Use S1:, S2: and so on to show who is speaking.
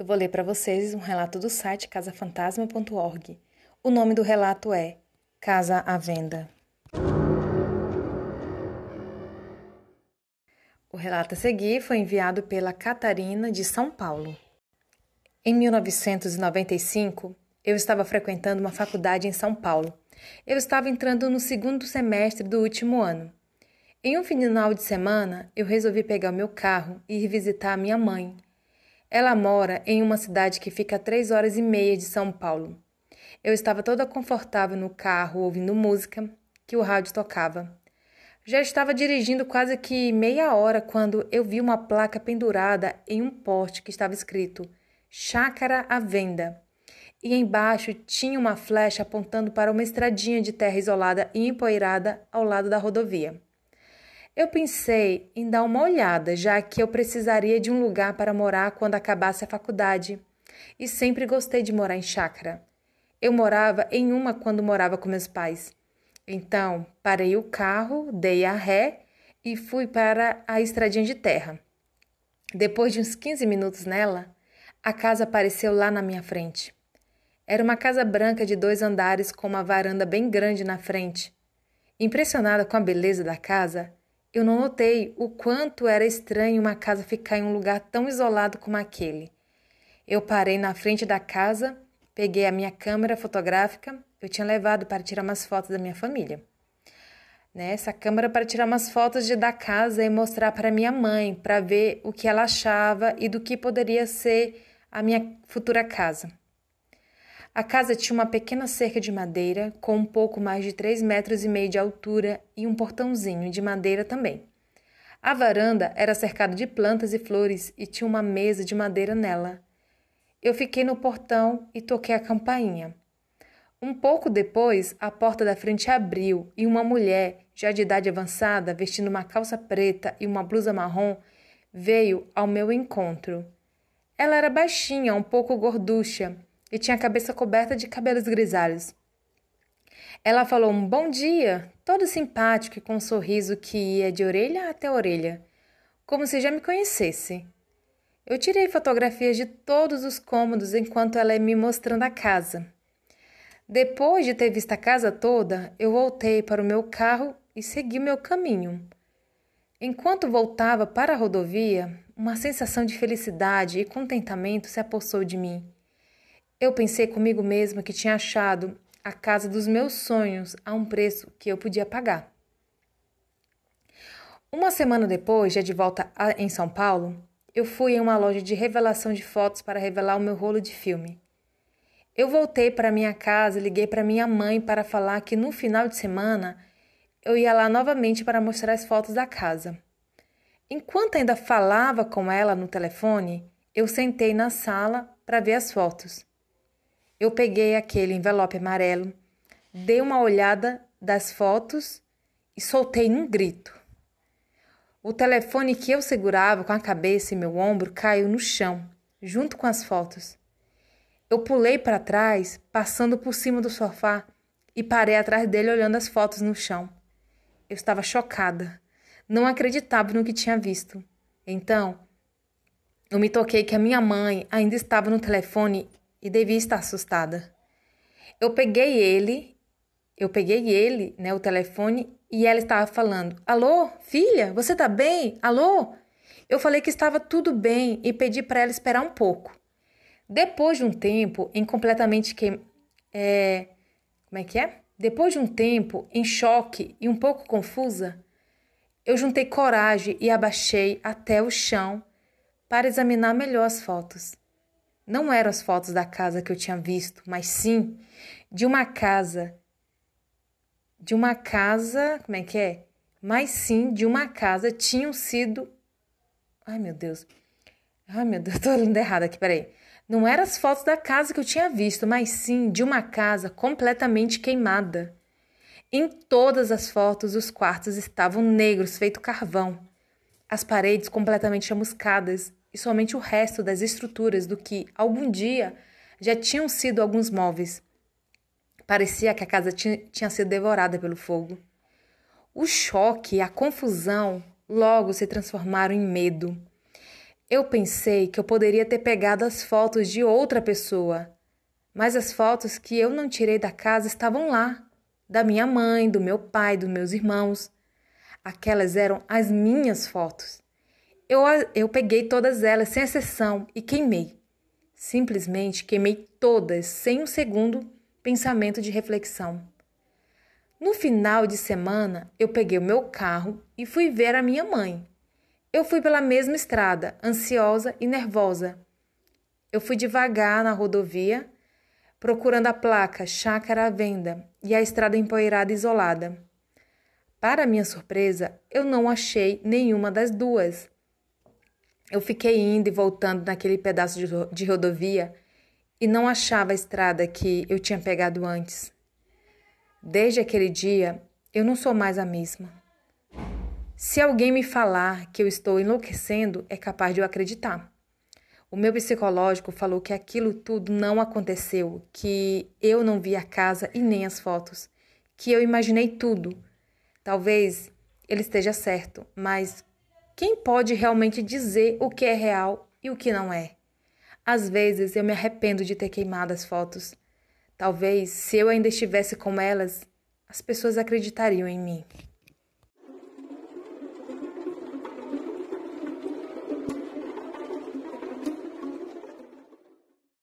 S1: Eu vou ler para vocês um relato do site casafantasma.org. O nome do relato é Casa à Venda. O relato a seguir foi enviado pela Catarina de São Paulo. Em 1995, eu estava frequentando uma faculdade em São Paulo. Eu estava entrando no segundo semestre do último ano. Em um final de semana, eu resolvi pegar o meu carro e ir visitar a minha mãe, ela mora em uma cidade que fica a três horas e meia de São Paulo. Eu estava toda confortável no carro ouvindo música que o rádio tocava. Já estava dirigindo quase que meia hora quando eu vi uma placa pendurada em um poste que estava escrito Chácara à Venda. E embaixo tinha uma flecha apontando para uma estradinha de terra isolada e empoeirada ao lado da rodovia. Eu pensei em dar uma olhada, já que eu precisaria de um lugar para morar quando acabasse a faculdade. E sempre gostei de morar em chácara. Eu morava em uma quando morava com meus pais. Então, parei o carro, dei a ré e fui para a estradinha de terra. Depois de uns 15 minutos nela, a casa apareceu lá na minha frente. Era uma casa branca de dois andares com uma varanda bem grande na frente. Impressionada com a beleza da casa, eu não notei o quanto era estranho uma casa ficar em um lugar tão isolado como aquele. Eu parei na frente da casa, peguei a minha câmera fotográfica, eu tinha levado para tirar umas fotos da minha família. Nessa né, câmera para tirar umas fotos de, da casa e mostrar para minha mãe, para ver o que ela achava e do que poderia ser a minha futura casa. A casa tinha uma pequena cerca de madeira, com um pouco mais de três metros e meio de altura e um portãozinho de madeira também. A varanda era cercada de plantas e flores e tinha uma mesa de madeira nela. Eu fiquei no portão e toquei a campainha. Um pouco depois, a porta da frente abriu e uma mulher, já de idade avançada, vestindo uma calça preta e uma blusa marrom, veio ao meu encontro. Ela era baixinha, um pouco gorducha, e tinha a cabeça coberta de cabelos grisalhos. Ela falou um bom dia, todo simpático e com um sorriso que ia de orelha até orelha, como se já me conhecesse. Eu tirei fotografias de todos os cômodos enquanto ela ia me mostrando a casa. Depois de ter visto a casa toda, eu voltei para o meu carro e segui meu caminho. Enquanto voltava para a rodovia, uma sensação de felicidade e contentamento se apossou de mim. Eu pensei comigo mesma que tinha achado a casa dos meus sonhos a um preço que eu podia pagar. Uma semana depois, já de volta a, em São Paulo, eu fui em uma loja de revelação de fotos para revelar o meu rolo de filme. Eu voltei para minha casa e liguei para minha mãe para falar que no final de semana eu ia lá novamente para mostrar as fotos da casa. Enquanto ainda falava com ela no telefone, eu sentei na sala para ver as fotos eu peguei aquele envelope amarelo, dei uma olhada das fotos e soltei um grito. O telefone que eu segurava com a cabeça e meu ombro caiu no chão, junto com as fotos. Eu pulei para trás, passando por cima do sofá, e parei atrás dele olhando as fotos no chão. Eu estava chocada. Não acreditava no que tinha visto. Então, eu me toquei que a minha mãe ainda estava no telefone e devia estar assustada. Eu peguei ele, eu peguei ele, né, o telefone, e ela estava falando: "Alô, filha, você tá bem? Alô?" Eu falei que estava tudo bem e pedi para ela esperar um pouco. Depois de um tempo, incompletamente que é, como é que é? Depois de um tempo, em choque e um pouco confusa, eu juntei coragem e abaixei até o chão para examinar melhor as fotos. Não eram as fotos da casa que eu tinha visto, mas sim de uma casa. De uma casa. Como é que é? Mas sim de uma casa tinham sido. Ai, meu Deus. Ai, meu Deus, tô lendo errado aqui, peraí. Não eram as fotos da casa que eu tinha visto, mas sim de uma casa completamente queimada. Em todas as fotos, os quartos estavam negros, feito carvão. As paredes completamente chamuscadas e somente o resto das estruturas do que algum dia já tinham sido alguns móveis. Parecia que a casa tinha sido devorada pelo fogo. O choque e a confusão logo se transformaram em medo. Eu pensei que eu poderia ter pegado as fotos de outra pessoa, mas as fotos que eu não tirei da casa estavam lá da minha mãe, do meu pai, dos meus irmãos. Aquelas eram as minhas fotos. Eu, eu peguei todas elas, sem exceção, e queimei. Simplesmente queimei todas, sem um segundo pensamento de reflexão. No final de semana, eu peguei o meu carro e fui ver a minha mãe. Eu fui pela mesma estrada, ansiosa e nervosa. Eu fui devagar na rodovia, procurando a placa Chácara à Venda e a estrada empoeirada isolada. Para minha surpresa, eu não achei nenhuma das duas. Eu fiquei indo e voltando naquele pedaço de, de rodovia e não achava a estrada que eu tinha pegado antes. Desde aquele dia, eu não sou mais a mesma. Se alguém me falar que eu estou enlouquecendo, é capaz de eu acreditar. O meu psicológico falou que aquilo tudo não aconteceu, que eu não vi a casa e nem as fotos, que eu imaginei tudo. Talvez ele esteja certo, mas quem pode realmente dizer o que é real e o que não é? Às vezes eu me arrependo de ter queimado as fotos. Talvez, se eu ainda estivesse com elas, as pessoas acreditariam em mim.